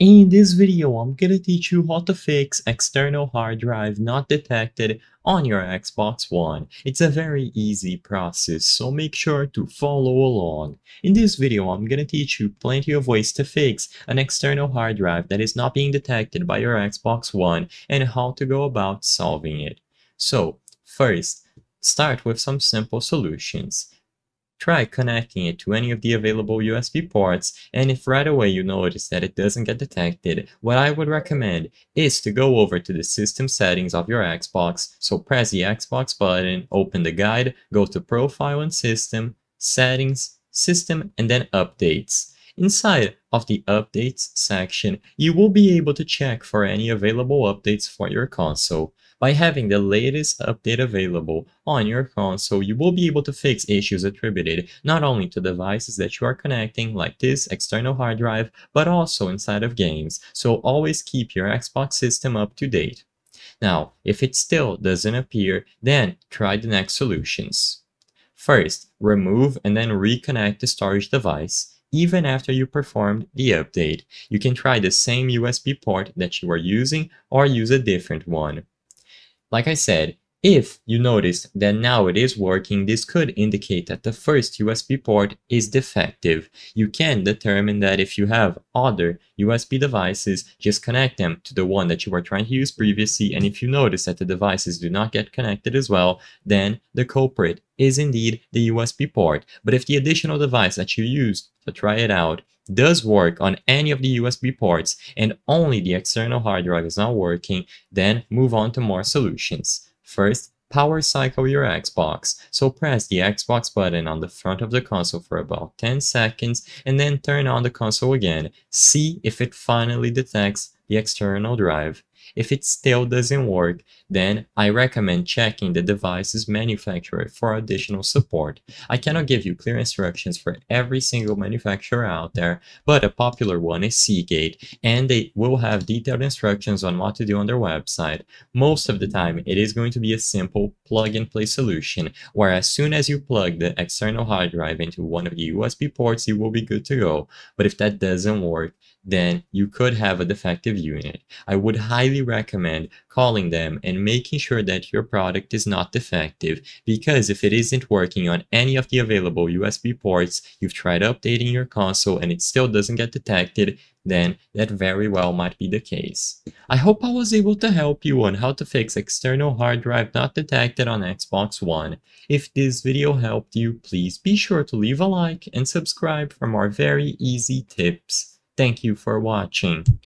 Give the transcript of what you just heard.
In this video, I'm gonna teach you how to fix external hard drive not detected on your Xbox One. It's a very easy process, so make sure to follow along. In this video, I'm gonna teach you plenty of ways to fix an external hard drive that is not being detected by your Xbox One and how to go about solving it. So, first, start with some simple solutions try connecting it to any of the available USB ports, and if right away you notice that it doesn't get detected, what I would recommend is to go over to the system settings of your Xbox, so press the Xbox button, open the guide, go to Profile and System, Settings, System, and then Updates. Inside of the Updates section, you will be able to check for any available updates for your console. By having the latest update available on your console, you will be able to fix issues attributed not only to devices that you are connecting like this external hard drive, but also inside of games, so always keep your Xbox system up to date. Now, if it still doesn't appear, then try the next solutions. First, remove and then reconnect the storage device even after you performed the update. You can try the same USB port that you are using or use a different one. Like I said, if you notice that now it is working, this could indicate that the first USB port is defective. You can determine that if you have other USB devices, just connect them to the one that you were trying to use previously, and if you notice that the devices do not get connected as well, then the culprit is indeed the USB port, but if the additional device that you used to try it out does work on any of the USB ports and only the external hard drive is not working, then move on to more solutions. First, power cycle your Xbox. So press the Xbox button on the front of the console for about 10 seconds and then turn on the console again. See if it finally detects the external drive. If it still doesn't work, then I recommend checking the device's manufacturer for additional support. I cannot give you clear instructions for every single manufacturer out there, but a popular one is Seagate, and they will have detailed instructions on what to do on their website. Most of the time, it is going to be a simple plug-and-play solution, where as soon as you plug the external hard drive into one of the USB ports, you will be good to go. But if that doesn't work, then you could have a defective unit. I would highly highly recommend calling them and making sure that your product is not defective because if it isn't working on any of the available USB ports, you've tried updating your console and it still doesn't get detected, then that very well might be the case. I hope I was able to help you on how to fix external hard drive not detected on Xbox One. If this video helped you, please be sure to leave a like and subscribe for more very easy tips. Thank you for watching.